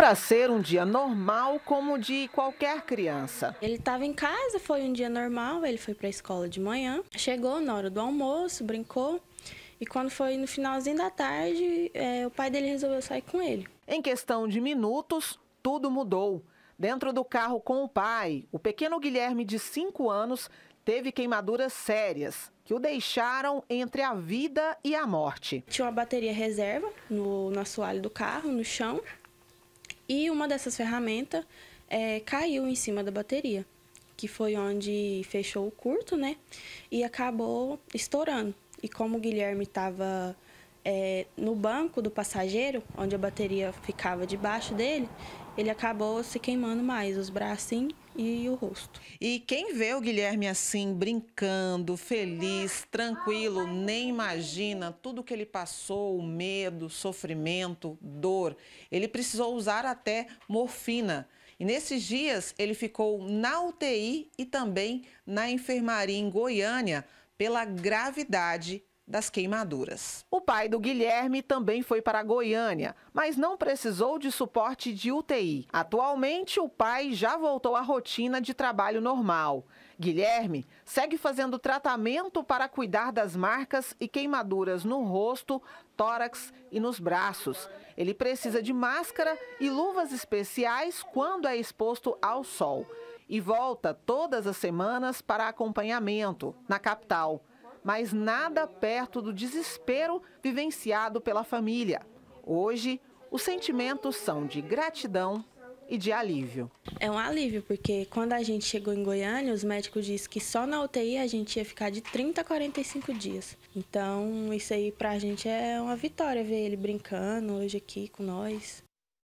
para ser um dia normal como o de qualquer criança. Ele estava em casa, foi um dia normal, ele foi para a escola de manhã, chegou na hora do almoço, brincou. E quando foi no finalzinho da tarde, é, o pai dele resolveu sair com ele. Em questão de minutos, tudo mudou. Dentro do carro com o pai, o pequeno Guilherme, de 5 anos, teve queimaduras sérias que o deixaram entre a vida e a morte. Tinha uma bateria reserva no, no assoalho do carro, no chão. E uma dessas ferramentas é, caiu em cima da bateria, que foi onde fechou o curto, né? E acabou estourando. E como o Guilherme estava é, no banco do passageiro, onde a bateria ficava debaixo dele, ele acabou se queimando mais, os braços e o rosto. E quem vê o Guilherme assim, brincando, feliz, tranquilo, nem imagina tudo que ele passou, medo, sofrimento, dor. Ele precisou usar até morfina. E nesses dias ele ficou na UTI e também na enfermaria em Goiânia pela gravidade das queimaduras. O pai do Guilherme também foi para Goiânia, mas não precisou de suporte de UTI. Atualmente, o pai já voltou à rotina de trabalho normal. Guilherme segue fazendo tratamento para cuidar das marcas e queimaduras no rosto, tórax e nos braços. Ele precisa de máscara e luvas especiais quando é exposto ao sol. E volta todas as semanas para acompanhamento na capital mas nada perto do desespero vivenciado pela família. Hoje, os sentimentos são de gratidão e de alívio. É um alívio, porque quando a gente chegou em Goiânia, os médicos disseram que só na UTI a gente ia ficar de 30 a 45 dias. Então, isso aí pra gente é uma vitória ver ele brincando hoje aqui com nós.